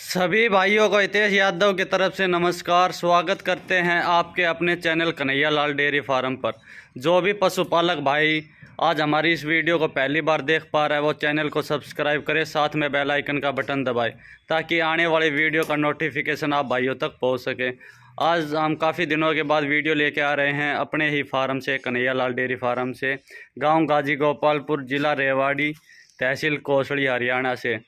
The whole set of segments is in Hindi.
सभी भाइयों को हितेश यादव की तरफ से नमस्कार स्वागत करते हैं आपके अपने channel Kanhaiya Lal dairy farm पर जो भी पशुपालक भाई आज हमारी इस वीडियो को पहली बार देख पा रहा है वो चैनल को सब्सक्राइब करें साथ में बेल आइकन का बटन दबाएं ताकि आने वाले वीडियो का नोटिफिकेशन आप भाइयों तक पहुँच सके आज हम काफ़ी दिनों के बाद वीडियो लेके आ रहे हैं अपने ही फार्म से कन्हैया लाल डेयरी फार्म से गाँव गाजी गोपालपुर ज़िला रेवाड़ी तहसील कोसड़ी हरियाणा से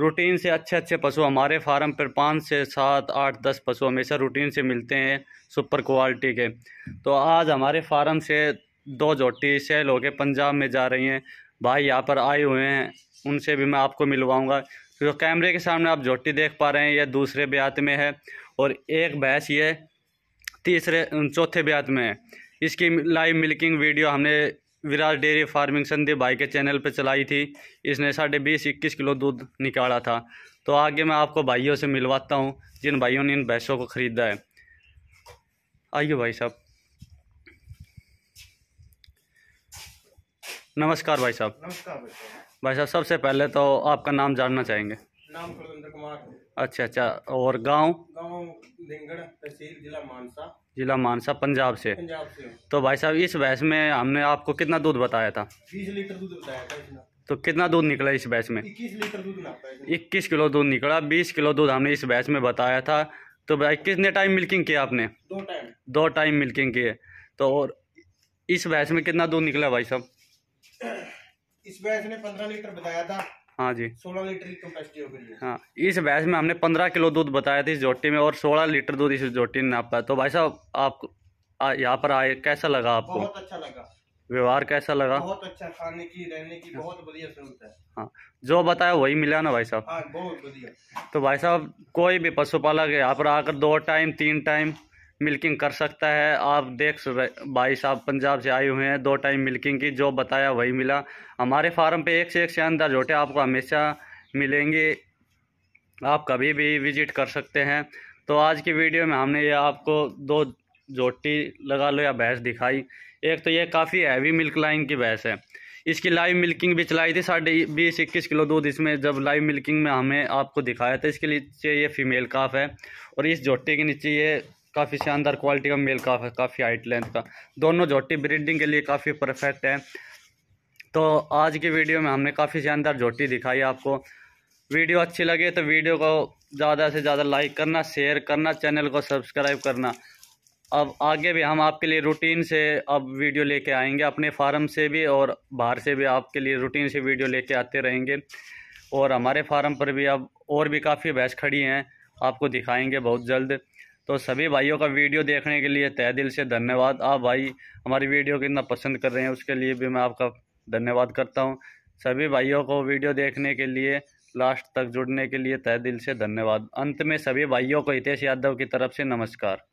रूटीन से अच्छे अच्छे पशु हमारे फार्म पर पाँच से सात आठ दस पशु हमेशा रूटीन से मिलते हैं सुपर क्वालिटी के तो आज हमारे फार्म से दो जोटी सेल होके पंजाब में जा रही हैं भाई यहाँ पर आए हुए हैं उनसे भी मैं आपको मिलवाऊंगा जो तो कैमरे के सामने आप जोटी देख पा रहे हैं यह दूसरे ब्यात में है और एक भैंस ये तीसरे चौथे ब्यात में है इसकी लाइव मिल्किंग वीडियो हमने विराज डेयरी फार्मिंग संदीप भाई के चैनल पर चलाई थी इसने साढ़े बीस इक्कीस किलो दूध निकाला था तो आगे मैं आपको भाइयों से मिलवाता हूँ जिन भाइयों ने इन भैंसों को ख़रीदा है आइए भाई साहब नमस्कार भाई साहब नमस्कार भाई साहब सबसे पहले तो आपका नाम जानना चाहेंगे नाम कुलविंदर कुमार अच्छा अच्छा और गांव गांव तहसील जिला मानसा जिला मानसा पंजाब से पंजाब से तो भाई साहब इस भैंस में हमने आपको कितना दूध बताया था बीस लीटर दूध बताया था इसमें तो कितना दूध निकला इस भैंस में इक्कीस लीटर दूध इक्कीस किलो दूध निकला बीस किलो दूध हमने इस भैंस में बताया था तो भाई कितने टाइम मिल्किंग किया आपने दो टाइम दो टाइम मिल्किंग किए तो और इस भैंस में कितना दूध निकला भाई साहब इस भैंस ने पंद्रह लीटर बताया था हाँ जी सोलह लीटर की कैपेसिटी हाँ इस भैंस में हमने पंद्रह किलो दूध बताया था इस जोटी में और सोलह लीटर दूध इस जोटी ने नापा तो भाई साहब आप यहाँ पर आए कैसा लगा आपको बहुत अच्छा लगा व्यवहार कैसा लगा बहुत अच्छा खाने की रहने की बहुत बढ़िया जरूरत है हाँ जो बताया वही मिला ना भाई साहब हाँ बहुत बढ़िया तो भाई साहब कोई भी पशुपालक यहाँ पर आकर दो टाइम तीन टाइम मिल्किंग कर सकता है आप देख भाई साहब पंजाब से आए हुए हैं दो टाइम मिल्किंग की जो बताया वही मिला हमारे फार्म पे एक से एक शानदार झोटे आपको हमेशा मिलेंगे आप कभी भी विजिट कर सकते हैं तो आज की वीडियो में हमने ये आपको दो झोटी लगा लो या भैंस दिखाई एक तो ये काफ़ी हैवी मिल्क लाइन की भैंस है इसकी लाइव मिल्किंग भी चलाई थी साढ़े बीस इक्कीस किलो दूध इसमें जब लाइव मिल्किंग में हमें आपको दिखाया था इसके नीचे ये फीमेल काफ है और इस झोटे के नीचे ये काफ़ी शानदार क्वालिटी का मेल काफ है काफ़ी हाइट लेंथ का दोनों झोटी ब्रीडिंग के लिए काफ़ी परफेक्ट है तो आज की वीडियो में हमने काफ़ी शानदार झोटी दिखाई आपको वीडियो अच्छी लगे तो वीडियो को ज़्यादा से ज़्यादा लाइक करना शेयर करना चैनल को सब्सक्राइब करना अब आगे भी हम आपके लिए रूटीन से अब वीडियो लेके आएंगे अपने फार्म से भी और बाहर से भी आपके लिए रूटीन से वीडियो लेके आते रहेंगे और हमारे फार्म पर भी अब और भी काफ़ी भैंस खड़ी हैं आपको दिखाएंगे बहुत जल्द तो सभी भाइयों का वीडियो देखने के लिए तय दिल से धन्यवाद आप भाई हमारी वीडियो कितना पसंद कर रहे हैं उसके लिए भी मैं आपका धन्यवाद करता हूँ सभी भाइयों को वीडियो देखने के लिए लास्ट तक जुड़ने के लिए तय दिल से धन्यवाद अंत में सभी भाइयों को हितेश यादव की तरफ से नमस्कार